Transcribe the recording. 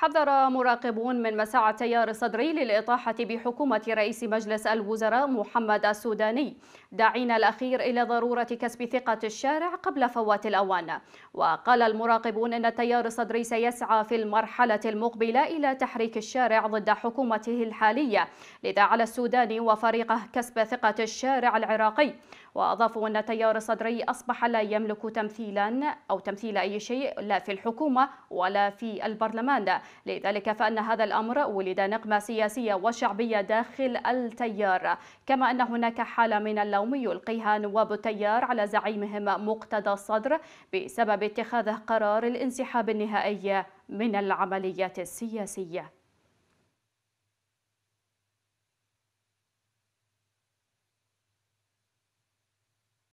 حذر مراقبون من مساعة تيار صدري للإطاحة بحكومة رئيس مجلس الوزراء محمد السوداني داعين الأخير إلى ضرورة كسب ثقة الشارع قبل فوات الأوان وقال المراقبون أن تيار الصدري سيسعى في المرحلة المقبلة إلى تحريك الشارع ضد حكومته الحالية لذا على السوداني وفريقه كسب ثقة الشارع العراقي وأضافوا أن تيار الصدري أصبح لا يملك تمثيلا أو تمثيل أي شيء لا في الحكومة ولا في البرلمان لذلك فأن هذا الأمر ولد نقمة سياسية وشعبية داخل التيار كما أن هناك حالة من اللوم يلقيها نواب التيار على زعيمهم مقتدى الصدر بسبب اتخاذه قرار الانسحاب النهائي من العمليات السياسيه